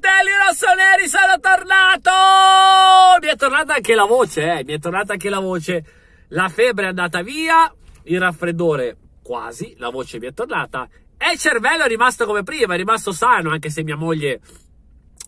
Fratelli rossoneri, sono tornato! Mi è tornata anche la voce, eh, mi è tornata anche la voce. La febbre è andata via, il raffreddore quasi, la voce mi è tornata e il cervello è rimasto come prima, è rimasto sano, anche se mia moglie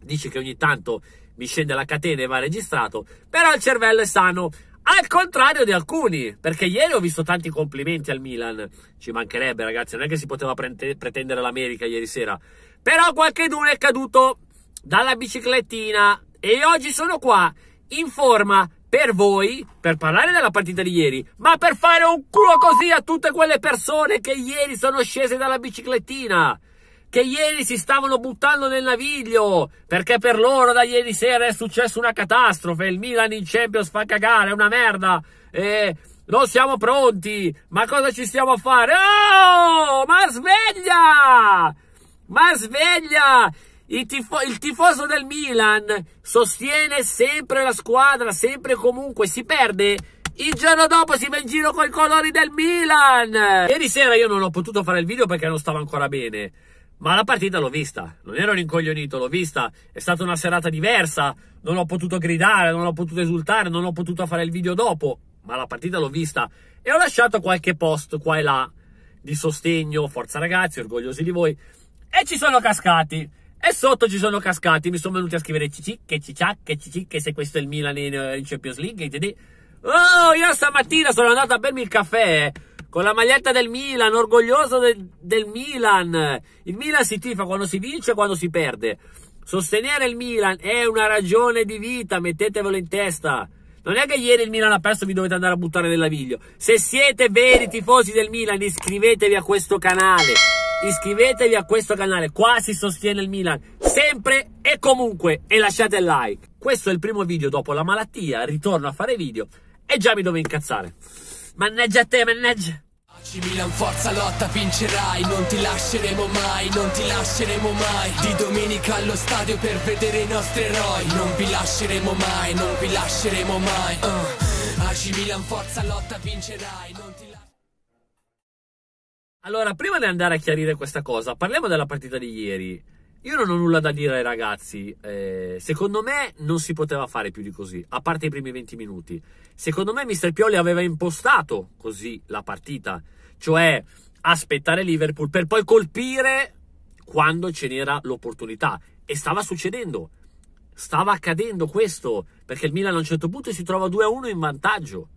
dice che ogni tanto mi scende la catena e va registrato, però il cervello è sano. Al contrario di alcuni, perché ieri ho visto tanti complimenti al Milan, ci mancherebbe ragazzi, non è che si poteva pretendere l'America ieri sera, però qualche qualcheduno è caduto dalla biciclettina e oggi sono qua in forma per voi, per parlare della partita di ieri, ma per fare un culo così a tutte quelle persone che ieri sono scese dalla biciclettina, che ieri si stavano buttando nel naviglio, perché per loro da ieri sera è successa una catastrofe, il Milan in Champions fa cagare, è una merda, e non siamo pronti, ma cosa ci stiamo a fare? Oh, ma sveglia! Ma sveglia! il, tifo il tifoso del Milan sostiene sempre la squadra, sempre e comunque, si perde il giorno dopo si va in giro con i colori del Milan. Ieri sera io non ho potuto fare il video perché non stavo ancora bene. Ma la partita l'ho vista, non ero rincoglionito, l'ho vista, è stata una serata diversa, non ho potuto gridare, non ho potuto esultare, non ho potuto fare il video dopo, ma la partita l'ho vista e ho lasciato qualche post qua e là di sostegno, forza ragazzi, orgogliosi di voi e ci sono cascati. E sotto ci sono cascati, mi sono venuti a scrivere cicicche, che cicicche, se questo è il Milan in, eh, in Champions League, intendi? Oh, io stamattina sono andato a bermi il caffè con la maglietta del Milan, orgoglioso del, del Milan. Il Milan si tifa quando si vince e quando si perde. Sostenere il Milan è una ragione di vita, mettetevelo in testa. Non è che ieri il Milan ha perso e vi dovete andare a buttare nell'aviglio. Se siete veri tifosi del Milan, iscrivetevi a questo canale iscrivetevi a questo canale, qua si sostiene il Milan, sempre e comunque, e lasciate il like. Questo è il primo video dopo la malattia, ritorno a fare video e già mi dovevo incazzare. Mannaggia a te, manneggia! Milan forza lotta vincerai Non ti lasceremo mai, non ti lasceremo mai Di domenica allo stadio per vedere i nostri eroi Non vi lasceremo mai, non vi lasceremo mai uh. Milan forza lotta vincerai non ti allora, prima di andare a chiarire questa cosa, parliamo della partita di ieri. Io non ho nulla da dire ai ragazzi, eh, secondo me non si poteva fare più di così, a parte i primi 20 minuti. Secondo me Mister Pioli aveva impostato così la partita, cioè aspettare Liverpool per poi colpire quando ce n'era l'opportunità. E stava succedendo, stava accadendo questo, perché il Milan a un certo punto si trova 2-1 in vantaggio.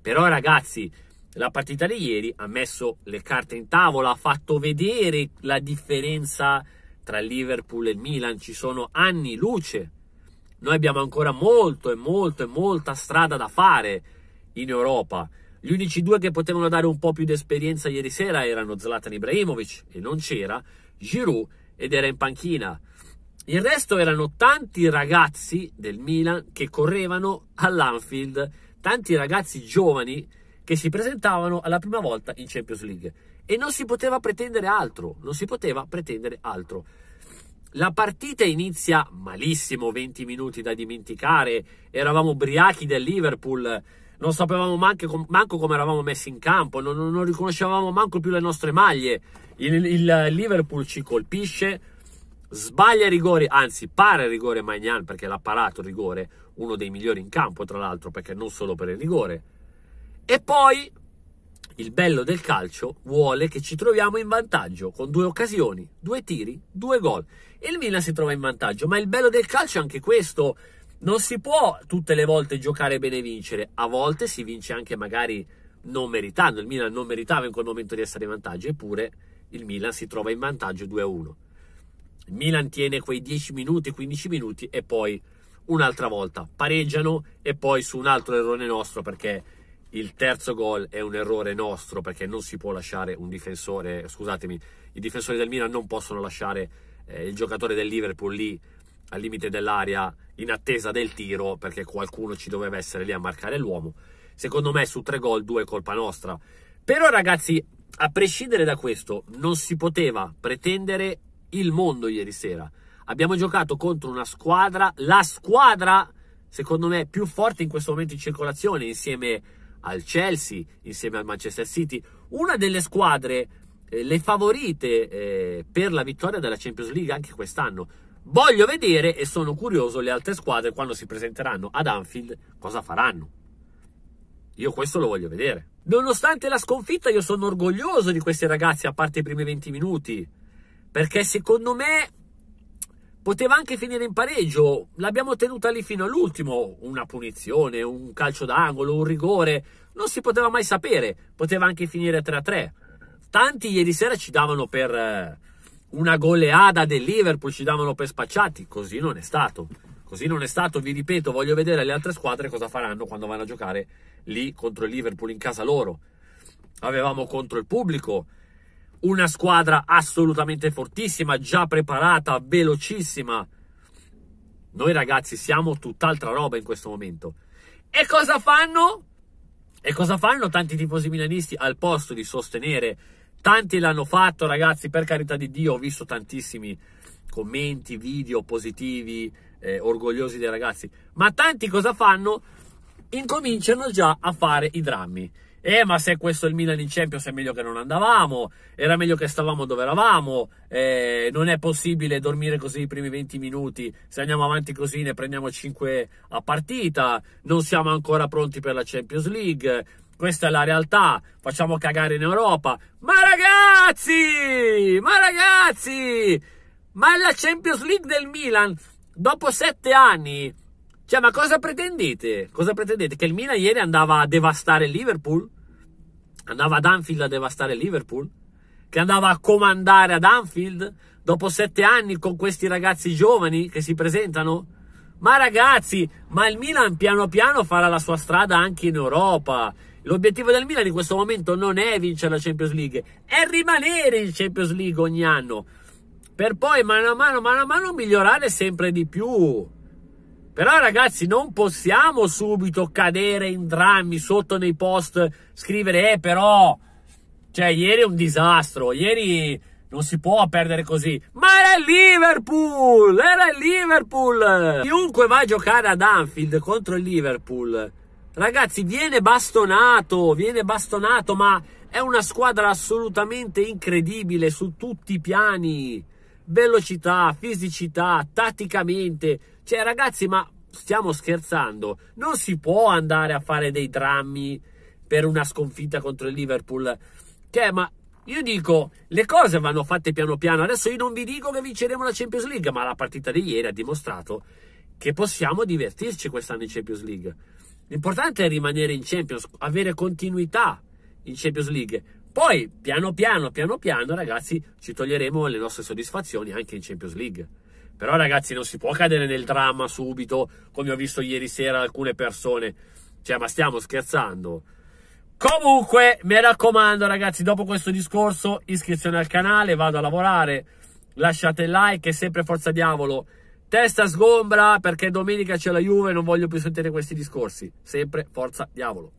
Però ragazzi, la partita di ieri ha messo le carte in tavola, ha fatto vedere la differenza tra Liverpool e Milan, ci sono anni luce. Noi abbiamo ancora molto e molto e molta strada da fare in Europa. Gli unici due che potevano dare un po' più di esperienza ieri sera erano Zlatan Ibrahimovic e non c'era, Giroud ed era in panchina. Il resto erano tanti ragazzi del Milan che correvano all'Anfield, tanti ragazzi giovani che si presentavano alla prima volta in Champions League e non si poteva pretendere altro, non si poteva pretendere altro. La partita inizia malissimo, 20 minuti da dimenticare, eravamo ubriachi del Liverpool, non sapevamo manco, manco come eravamo messi in campo, non, non, riconoscevamo manco più le nostre maglie. Il, il Liverpool ci colpisce, sbaglia rigore, anzi para rigore Magnan perché l'ha parato rigore, uno dei migliori in campo tra l'altro, perché non solo per il rigore, e poi il bello del calcio vuole che ci troviamo in vantaggio con due occasioni, due tiri, due gol. E il Milan si trova in vantaggio, ma il bello del calcio è anche questo. Non si può tutte le volte giocare bene e vincere, a volte si vince anche magari non meritando. Il Milan non meritava in quel momento di essere in vantaggio, eppure il Milan si trova in vantaggio 2-1. Il Milan tiene quei 10 minuti, 15 minuti e poi un'altra volta pareggiano e poi su un altro errore nostro perché il terzo gol è un errore nostro perché non si può lasciare un difensore, scusatemi, i difensori del Milan non possono lasciare eh, il giocatore del Liverpool lì al limite dell'area in attesa del tiro perché qualcuno ci doveva essere lì a marcare l'uomo. Secondo me su tre gol due è colpa nostra. Però ragazzi, a prescindere da questo, non si poteva pretendere il mondo ieri sera. Abbiamo giocato contro una squadra, la squadra secondo me più forte in questo momento in circolazione insieme a al Chelsea, insieme al Manchester City, una delle squadre eh, le favorite eh, per la vittoria della Champions League anche quest'anno. Voglio vedere e sono curioso le altre squadre quando si presenteranno ad Anfield cosa faranno. Io questo lo voglio vedere. Nonostante la sconfitta, io sono orgoglioso di questi ragazzi, a parte i primi 20 minuti, perché secondo me Poteva anche finire in pareggio, l'abbiamo tenuta lì fino all'ultimo, una punizione, un calcio d'angolo, un rigore, non si poteva mai sapere, poteva anche finire 3-3. Tanti ieri sera ci davano per eh, una goleada del Liverpool, ci davano per spacciati, così non è stato. Così non è stato, vi ripeto, voglio vedere le altre squadre cosa faranno quando vanno a giocare lì contro il Liverpool in casa loro. Avevamo contro il pubblico, una squadra assolutamente fortissima, già preparata, velocissima. Noi ragazzi siamo tutt'altra roba in questo momento. E cosa fanno? E cosa fanno tanti tifosi milanisti al posto di sostenere? Tanti l'hanno fatto, ragazzi, per carità di Dio, ho visto tantissimi commenti, video positivi, eh, orgogliosi dei ragazzi. Ma tanti cosa fanno? Incominciano già a fare i drammi eh ma se questo è il Milan in Champions è meglio che non andavamo, era meglio che stavamo dove eravamo, eh, non è possibile dormire così i primi 20 minuti, se andiamo avanti così ne prendiamo 5 a partita, non siamo ancora pronti per la Champions League, questa è la realtà, facciamo cagare in Europa. Ma ragazzi, ma ragazzi, ma la Champions League del Milan dopo 7 anni cioè, ma cosa pretendete? Cosa pretendete? Che il Milan ieri andava a devastare il Liverpool? Andava ad Anfield a devastare il Liverpool? Che andava a comandare ad Anfield dopo sette anni con questi ragazzi giovani che si presentano? Ma ragazzi, ma il Milan piano piano farà la sua strada anche in Europa. L'obiettivo del Milan in questo momento non è vincere la Champions League, è rimanere in Champions League ogni anno. Per poi mano a mano, mano a mano migliorare sempre di più. Però ragazzi non possiamo subito cadere in drammi sotto nei post, scrivere eh però, cioè ieri è un disastro, ieri non si può perdere così. Ma era il Liverpool, era il Liverpool. Chiunque va a giocare ad Anfield contro il Liverpool, ragazzi viene bastonato, viene bastonato, ma è una squadra assolutamente incredibile su tutti i piani velocità, fisicità, tatticamente, cioè, ragazzi, ma stiamo scherzando. Non si può andare a fare dei drammi per una sconfitta contro il Liverpool. Cioè, ma io dico, le cose vanno fatte piano piano. Adesso io non vi dico che vinceremo la Champions League, ma la partita di ieri ha dimostrato che possiamo divertirci quest'anno in Champions League. L'importante è rimanere in Champions, avere continuità in Champions League. Poi, piano piano, piano piano, ragazzi, ci toglieremo le nostre soddisfazioni anche in Champions League. Però ragazzi non si può cadere nel dramma subito, come ho visto ieri sera alcune persone. Cioè, ma stiamo scherzando? Comunque, mi raccomando ragazzi, dopo questo discorso, iscrizione al canale, vado a lavorare, lasciate il like è sempre forza diavolo. Testa sgombra perché domenica c'è la Juve non voglio più sentire questi discorsi. Sempre forza diavolo.